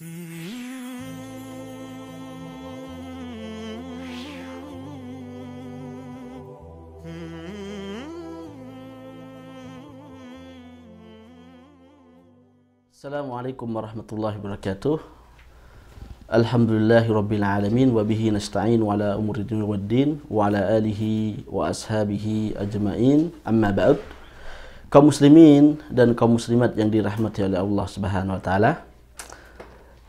السلام عليكم ورحمة الله وبركاته الحمد لله رب العالمين وبه نستعين على أمور الدنيا والدين وعلى آله وأصحابه أجمعين أما بعد كمسلمين dan kaum muslimat yang dirahmati oleh Allah Subhanahu wa taala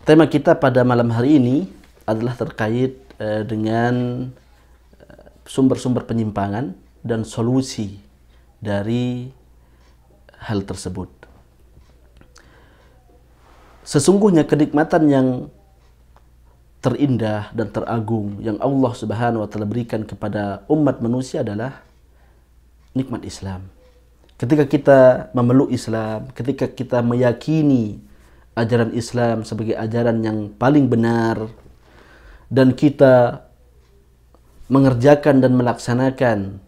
Tema kita pada malam hari ini adalah terkait eh, dengan eh, sumber-sumber penyimpangan dan solusi dari hal tersebut. Sesungguhnya kenikmatan yang terindah dan teragung yang Allah Subhanahu wa taala berikan kepada umat manusia adalah nikmat Islam. Ketika kita memeluk Islam, ketika kita meyakini ajaran Islam sebagai ajaran yang paling benar dan kita mengerjakan dan melaksanakan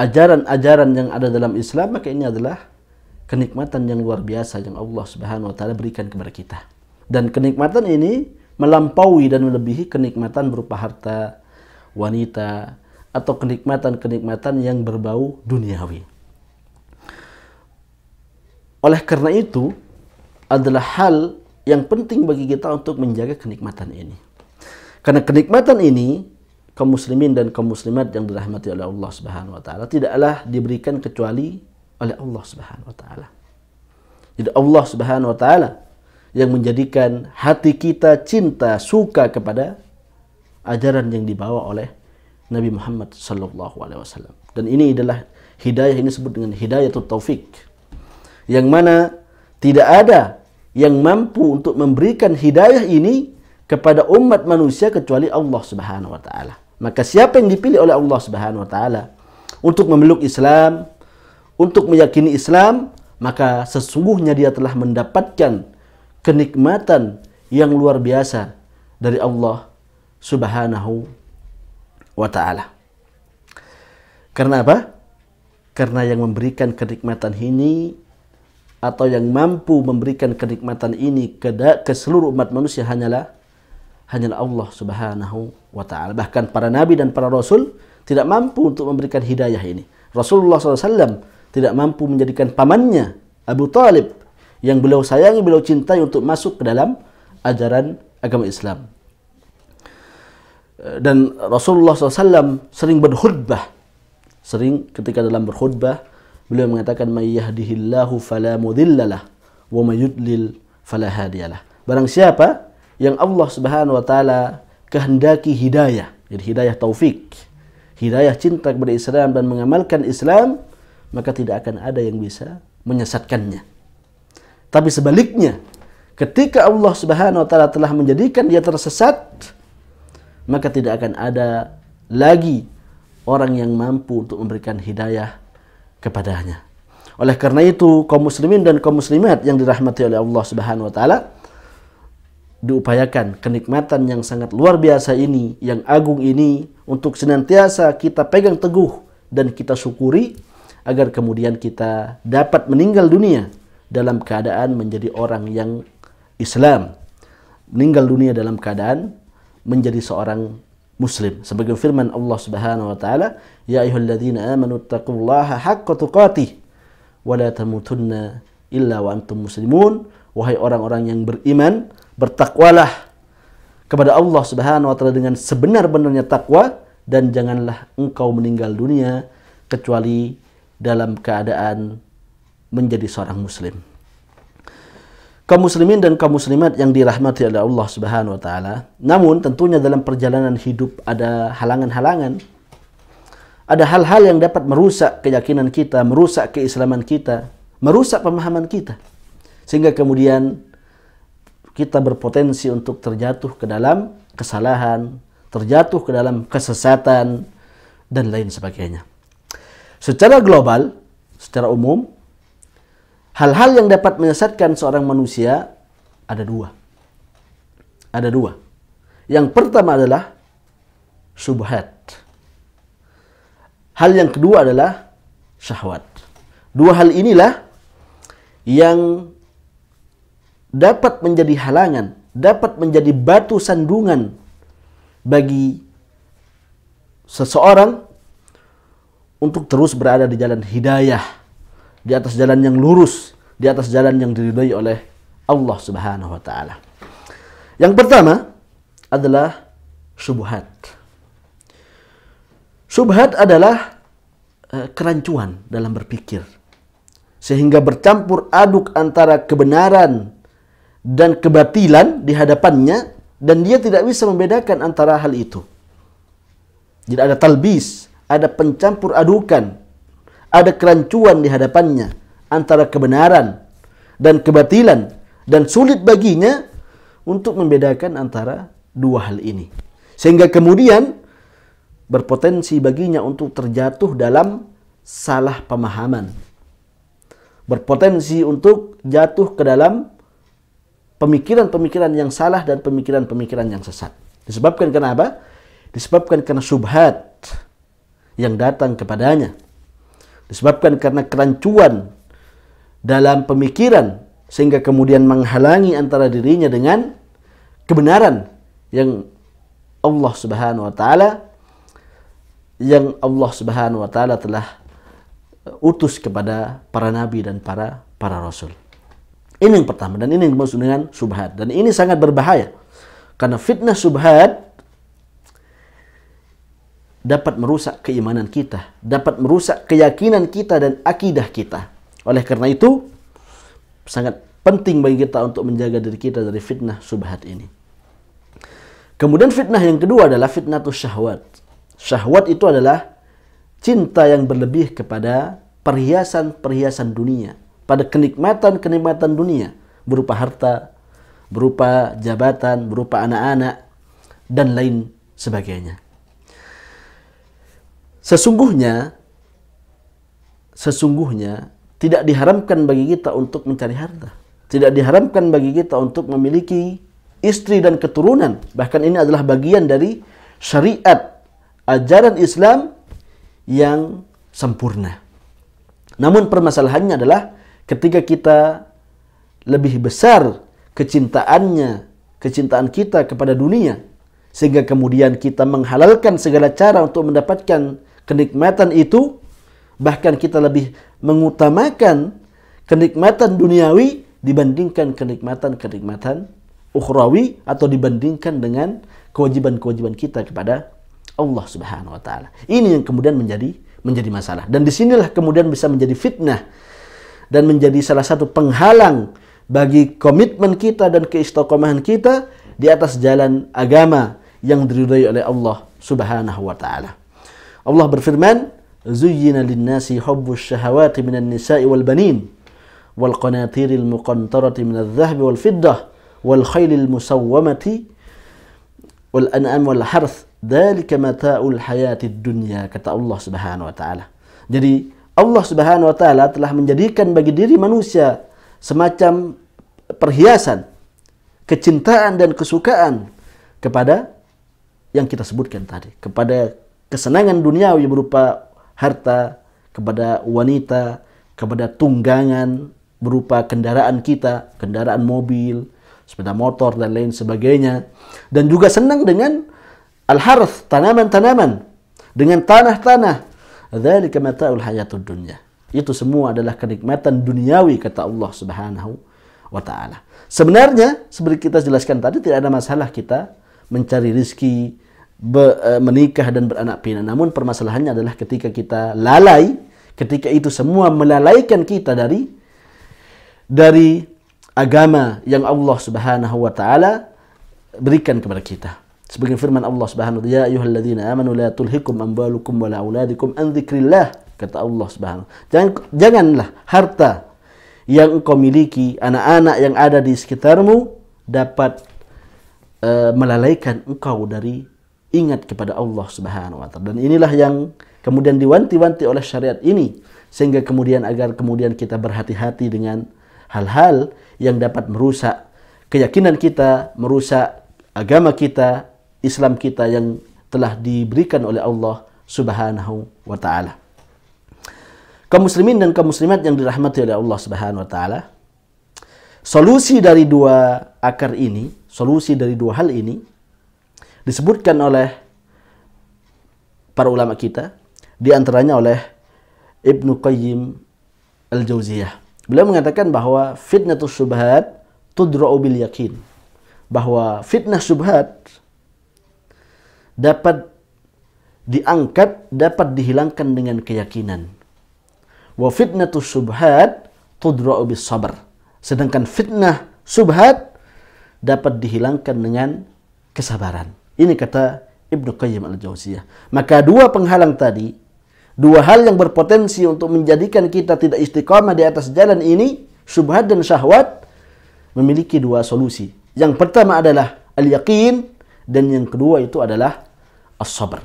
ajaran-ajaran yang ada dalam Islam maka ini adalah kenikmatan yang luar biasa yang Allah Subhanahu wa taala berikan kepada kita. Dan kenikmatan ini melampaui dan melebihi kenikmatan berupa harta, wanita atau kenikmatan-kenikmatan yang berbau duniawi. Oleh karena itu, adalah hal yang penting bagi kita untuk menjaga kenikmatan ini. Karena kenikmatan ini kaum muslimin dan kaum muslimat yang dirahmati oleh Allah Subhanahu wa taala tidaklah diberikan kecuali oleh Allah Subhanahu wa taala. Jadi Allah Subhanahu wa taala yang menjadikan hati kita cinta, suka kepada ajaran yang dibawa oleh Nabi Muhammad sallallahu alaihi wasallam. Dan ini adalah hidayah ini disebut dengan hidayatul taufik. Yang mana tidak ada yang mampu untuk memberikan hidayah ini kepada umat manusia kecuali Allah Subhanahu wa taala. Maka siapa yang dipilih oleh Allah Subhanahu wa taala untuk memeluk Islam, untuk meyakini Islam, maka sesungguhnya dia telah mendapatkan kenikmatan yang luar biasa dari Allah Subhanahu wa taala. Karena apa? Karena yang memberikan kenikmatan ini atau yang mampu memberikan kenikmatan ini ke, ke seluruh umat manusia hanyalah hanyalah Allah Subhanahu wa taala. Bahkan para nabi dan para rasul tidak mampu untuk memberikan hidayah ini. Rasulullah SAW tidak mampu menjadikan pamannya Abu Talib yang beliau sayangi, beliau cintai untuk masuk ke dalam ajaran agama Islam. Eh, dan Rasulullah SAW sering berkhutbah, sering ketika dalam berkhutbah Beliau mengatakan mayyahdihillahu fala mudhillalah wa mayyudlil fala hadiyalah. Barang siapa yang Allah Subhanahu wa taala kehendaki hidayah, jadi hidayah taufik, hidayah cinta kepada Islam dan mengamalkan Islam, maka tidak akan ada yang bisa menyesatkannya. Tapi sebaliknya, ketika Allah Subhanahu wa taala telah menjadikan dia tersesat, maka tidak akan ada lagi orang yang mampu untuk memberikan hidayah kepadanya. Oleh karena itu, kaum muslimin dan kaum muslimat yang dirahmati oleh Allah Subhanahu wa taala diupayakan kenikmatan yang sangat luar biasa ini, yang agung ini untuk senantiasa kita pegang teguh dan kita syukuri agar kemudian kita dapat meninggal dunia dalam keadaan menjadi orang yang Islam. Meninggal dunia dalam keadaan menjadi seorang Muslim. Sebagai firman Allah Subhanahu wa taala, "Ya ayyuhalladzina amanu taqullaha haqqa tuqatih wa la tamutunna illa wa antum muslimun." Wahai orang-orang yang beriman, bertakwalah kepada Allah Subhanahu wa taala dengan sebenar-benarnya takwa dan janganlah engkau meninggal dunia kecuali dalam keadaan menjadi seorang muslim kaum muslimin dan kaum muslimat yang dirahmati oleh Allah Subhanahu wa taala. Namun tentunya dalam perjalanan hidup ada halangan-halangan. Ada hal-hal yang dapat merusak keyakinan kita, merusak keislaman kita, merusak pemahaman kita. Sehingga kemudian kita berpotensi untuk terjatuh ke dalam kesalahan, terjatuh ke dalam kesesatan dan lain sebagainya. Secara global, secara umum, Hal-hal yang dapat menyesatkan seorang manusia ada dua. Ada dua. Yang pertama adalah subhat. Hal yang kedua adalah syahwat. Dua hal inilah yang dapat menjadi halangan, dapat menjadi batu sandungan bagi seseorang untuk terus berada di jalan hidayah di atas jalan yang lurus, di atas jalan yang diridhai oleh Allah Subhanahu wa taala. Yang pertama adalah subhat subhat adalah eh, kerancuan dalam berpikir sehingga bercampur aduk antara kebenaran dan kebatilan di hadapannya dan dia tidak bisa membedakan antara hal itu. Jadi ada talbis, ada pencampur adukan ada kerancuan di hadapannya antara kebenaran dan kebatilan dan sulit baginya untuk membedakan antara dua hal ini. Sehingga kemudian berpotensi baginya untuk terjatuh dalam salah pemahaman. Berpotensi untuk jatuh ke dalam pemikiran-pemikiran yang salah dan pemikiran-pemikiran yang sesat. Disebabkan kenapa? Disebabkan karena subhat yang datang kepadanya. Disebabkan karena kerancuan dalam pemikiran sehingga kemudian menghalangi antara dirinya dengan kebenaran yang Allah Subhanahu wa taala yang Allah Subhanahu wa taala telah uh, utus kepada para nabi dan para para rasul. Ini yang pertama dan ini yang dimaksud dengan subhat dan ini sangat berbahaya. Karena fitnah subhat dapat merusak keimanan kita, dapat merusak keyakinan kita dan akidah kita. Oleh karena itu, sangat penting bagi kita untuk menjaga diri kita dari fitnah subhat ini. Kemudian fitnah yang kedua adalah fitnah syahwat. Syahwat itu adalah cinta yang berlebih kepada perhiasan-perhiasan dunia, pada kenikmatan-kenikmatan dunia berupa harta, berupa jabatan, berupa anak-anak dan lain sebagainya. Sesungguhnya, sesungguhnya tidak diharamkan bagi kita untuk mencari harta. Tidak diharamkan bagi kita untuk memiliki istri dan keturunan. Bahkan ini adalah bagian dari syariat ajaran Islam yang sempurna. Namun permasalahannya adalah ketika kita lebih besar kecintaannya, kecintaan kita kepada dunia sehingga kemudian kita menghalalkan segala cara untuk mendapatkan kenikmatan itu, bahkan kita lebih mengutamakan kenikmatan duniawi dibandingkan kenikmatan-kenikmatan ukhrawi atau dibandingkan dengan kewajiban-kewajiban kita kepada Allah Subhanahu wa taala. Ini yang kemudian menjadi menjadi masalah dan disinilah kemudian bisa menjadi fitnah dan menjadi salah satu penghalang bagi komitmen kita dan keistiqomahan kita di atas jalan agama yang diridhai oleh Allah Subhanahu wa taala. Allah berfirman, "Zuyyina lin-nasi hubbus syahawati minan nisa'i wal banin wal qanatiril muqantarati minadh dhahabi wal fiddah wal khailil musawwamati wal an'am wal harth." Dalika mata'ul hayatid dunya kata Allah Subhanahu wa taala. Jadi Allah Subhanahu wa taala telah menjadikan bagi diri manusia semacam perhiasan kecintaan dan kesukaan kepada yang kita sebutkan tadi, kepada kesenangan duniawi berupa harta, kepada wanita, kepada tunggangan berupa kendaraan kita, kendaraan mobil, sepeda motor dan lain sebagainya. Dan juga senang dengan al-harth, tanaman-tanaman, dengan tanah-tanah. Dzalika mata'ul hayatud dunya. Itu semua adalah kenikmatan duniawi kata Allah Subhanahu wa taala. Sebenarnya seperti kita jelaskan tadi tidak ada masalah kita mencari rizki, be, uh, menikah dan beranak pinak. Namun permasalahannya adalah ketika kita lalai, ketika itu semua melalaikan kita dari dari agama yang Allah Subhanahu wa taala berikan kepada kita. Sebagai firman Allah Subhanahu wa taala, "Ya ayyuhalladzina amanu la tulhikum amwalukum la auladukum an dzikrillah." Kata Allah Subhanahu. Jangan janganlah harta yang engkau miliki, anak-anak yang ada di sekitarmu dapat uh, melalaikan engkau dari ingat kepada Allah Subhanahu wa taala. Dan inilah yang kemudian diwanti-wanti oleh syariat ini sehingga kemudian agar kemudian kita berhati-hati dengan hal-hal yang dapat merusak keyakinan kita, merusak agama kita, Islam kita yang telah diberikan oleh Allah Subhanahu wa taala. Kaum muslimin dan kaum muslimat yang dirahmati oleh Allah Subhanahu wa taala, solusi dari dua akar ini, solusi dari dua hal ini disebutkan oleh para ulama kita di antaranya oleh Ibnu Qayyim Al-Jauziyah. Beliau mengatakan bahwa fitnatus syubhat tudra'u bil yakin. Bahwa fitnah syubhat dapat diangkat, dapat dihilangkan dengan keyakinan. Wa fitnatus syubhat tudra'u bis sabar Sedangkan fitnah subhat dapat dihilangkan dengan kesabaran. Ini kata Ibnu Qayyim al-Jauziyah. Maka dua penghalang tadi, dua hal yang berpotensi untuk menjadikan kita tidak istiqamah di atas jalan ini, syubhat dan syahwat, memiliki dua solusi. Yang pertama adalah al-yaqin dan yang kedua itu adalah as-sabr.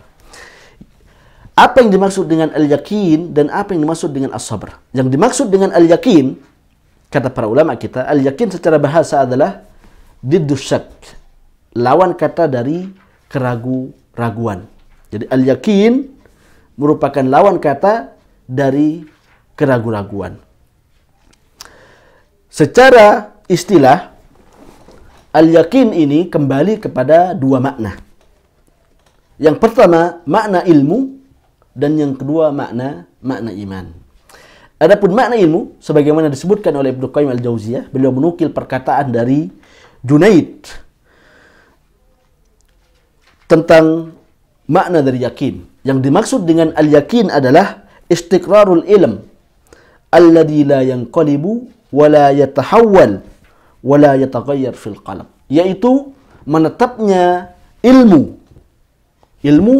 Apa yang dimaksud dengan al-yakin dan apa yang dimaksud dengan as-sabr? Yang dimaksud dengan al-yakin, kata para ulama kita, al-yakin secara bahasa adalah didushak lawan kata dari keragu-raguan. Jadi al-yakin merupakan lawan kata dari keragu-raguan. Secara istilah, al-yakin ini kembali kepada dua makna. Yang pertama, makna ilmu, dan yang kedua, makna makna iman. Adapun makna ilmu, sebagaimana disebutkan oleh Ibnu Qayyim al-Jauziyah, beliau menukil perkataan dari Junaid tentang makna dari yakin. Yang dimaksud dengan al-yakin adalah istiqrarul ilm alladhi la yanqalibu wa la yatahawwal wa la yataghayyar fil qalb. Yaitu menetapnya ilmu ilmu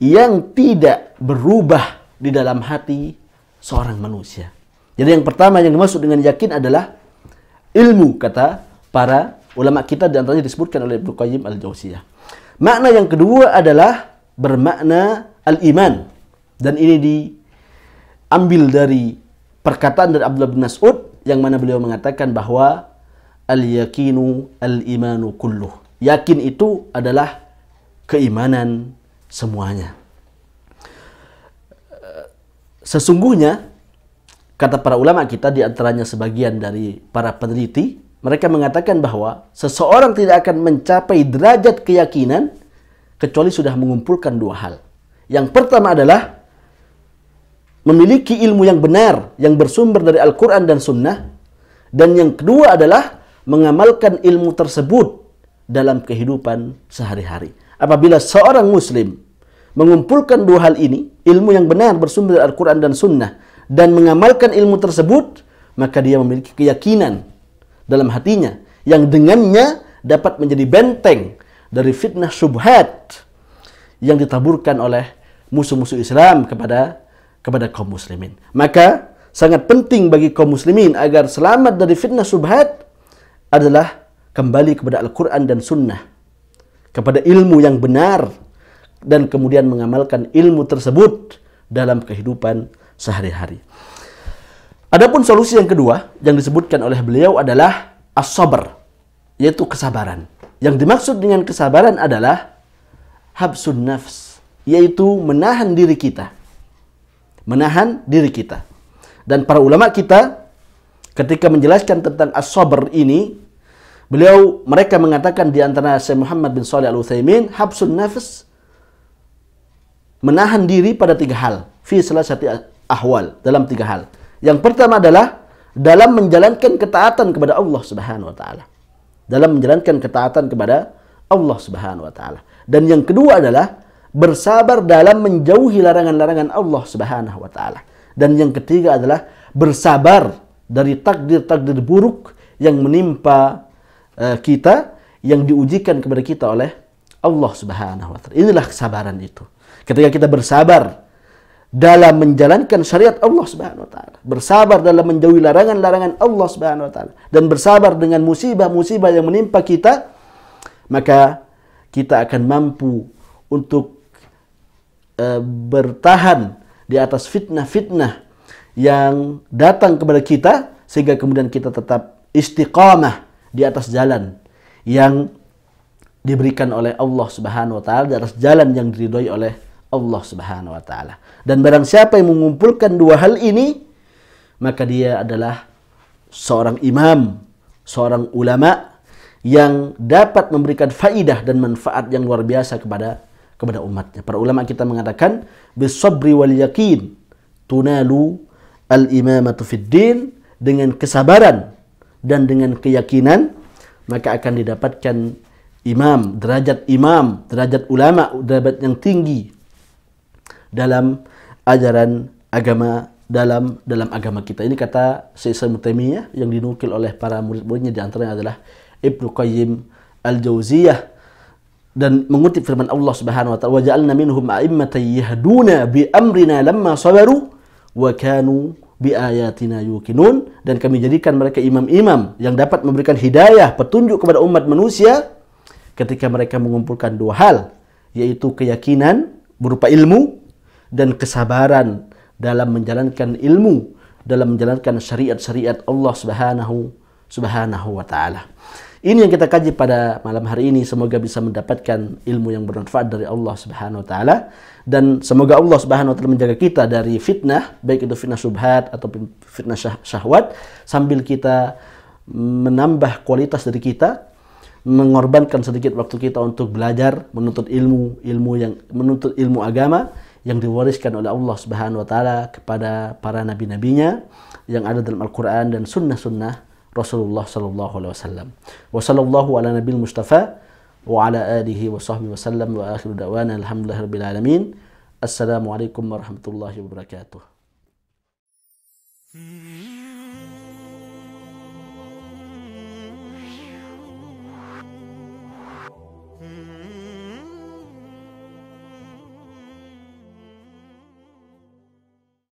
yang tidak berubah di dalam hati seorang manusia. Jadi yang pertama yang dimaksud dengan yakin adalah ilmu kata para ulama kita diantaranya disebutkan oleh Ibnu Qayyim al-Jauziyah. Makna yang kedua adalah bermakna al-iman. Dan ini diambil dari perkataan dari Abdullah bin Mas'ud yang mana beliau mengatakan bahwa al-yakinu al-imanu kulluh. Yakin itu adalah keimanan semuanya. Sesungguhnya kata para ulama kita di antaranya sebagian dari para peneliti mereka mengatakan bahwa seseorang tidak akan mencapai derajat keyakinan kecuali sudah mengumpulkan dua hal. Yang pertama adalah memiliki ilmu yang benar yang bersumber dari Al-Quran dan Sunnah. Dan yang kedua adalah mengamalkan ilmu tersebut dalam kehidupan sehari-hari. Apabila seorang Muslim mengumpulkan dua hal ini, ilmu yang benar bersumber dari Al-Quran dan Sunnah, dan mengamalkan ilmu tersebut, maka dia memiliki keyakinan dalam hatinya yang dengannya dapat menjadi benteng dari fitnah subhat yang ditaburkan oleh musuh-musuh Islam kepada kepada kaum muslimin. Maka sangat penting bagi kaum muslimin agar selamat dari fitnah subhat adalah kembali kepada Al-Quran dan Sunnah, kepada ilmu yang benar, dan kemudian mengamalkan ilmu tersebut dalam kehidupan sehari-hari. Adapun solusi yang kedua yang disebutkan oleh beliau adalah as-sabr, yaitu kesabaran. Yang dimaksud dengan kesabaran adalah habsun nafs, yaitu menahan diri kita. Menahan diri kita. Dan para ulama kita ketika menjelaskan tentang as-sabr ini, beliau mereka mengatakan di antara Syekh Muhammad bin Shalih Al-Utsaimin, habsun nafs menahan diri pada tiga hal, fi salasati ahwal, dalam tiga hal. Yang pertama adalah dalam menjalankan ketaatan kepada Allah Subhanahu wa taala. Dalam menjalankan ketaatan kepada Allah Subhanahu wa taala. Dan yang kedua adalah bersabar dalam menjauhi larangan-larangan Allah Subhanahu wa taala. Dan yang ketiga adalah bersabar dari takdir-takdir buruk yang menimpa eh, kita yang diujikan kepada kita oleh Allah Subhanahu wa taala. Inilah kesabaran itu. Ketika kita bersabar dalam menjalankan syariat Allah Subhanahu wa taala, bersabar dalam menjauhi larangan-larangan Allah Subhanahu wa taala dan bersabar dengan musibah-musibah yang menimpa kita, maka kita akan mampu untuk e, bertahan di atas fitnah-fitnah yang datang kepada kita sehingga kemudian kita tetap istiqamah di atas jalan yang diberikan oleh Allah Subhanahu wa taala di atas jalan yang diridhoi oleh Allah Subhanahu wa taala. Dan barang siapa yang mengumpulkan dua hal ini, maka dia adalah seorang imam, seorang ulama yang dapat memberikan faidah dan manfaat yang luar biasa kepada kepada umatnya. Para ulama kita mengatakan bisabri wal yakin tunalu al imamatu fid din dengan kesabaran dan dengan keyakinan maka akan didapatkan imam, derajat imam, derajat ulama, derajat yang tinggi dalam ajaran agama dalam dalam agama kita. Ini kata Syaikh Mutemiyah yang dinukil oleh para murid-muridnya diantaranya adalah Ibnu Qayyim Al-Jauziyah dan mengutip firman Allah Subhanahu wa taala wajalna minhum a'immatan yahduna bi amrina lamma sabaru wa kanu bi ayatina yuqinun dan kami jadikan mereka imam-imam yang dapat memberikan hidayah petunjuk kepada umat manusia ketika mereka mengumpulkan dua hal yaitu keyakinan berupa ilmu dan kesabaran dalam menjalankan ilmu, dalam menjalankan syariat-syariat Allah Subhanahu Subhanahu wa taala. Ini yang kita kaji pada malam hari ini semoga bisa mendapatkan ilmu yang bermanfaat dari Allah Subhanahu wa taala dan semoga Allah Subhanahu wa taala menjaga kita dari fitnah baik itu fitnah subhat atau fitnah syahwat sambil kita menambah kualitas dari kita mengorbankan sedikit waktu kita untuk belajar menuntut ilmu ilmu yang menuntut ilmu agama yang diwariskan oleh Allah Subhanahu wa taala kepada para nabi-nabinya yang ada dalam Al-Qur'an dan sunnah-sunnah Rasulullah sallallahu alaihi wasallam. Wa sallallahu ala nabil mustafa wa ala alihi wa sahbihi wasallam wa akhiru da'wana alhamdulillahirabbil alamin. Assalamualaikum warahmatullahi wabarakatuh. Hmm.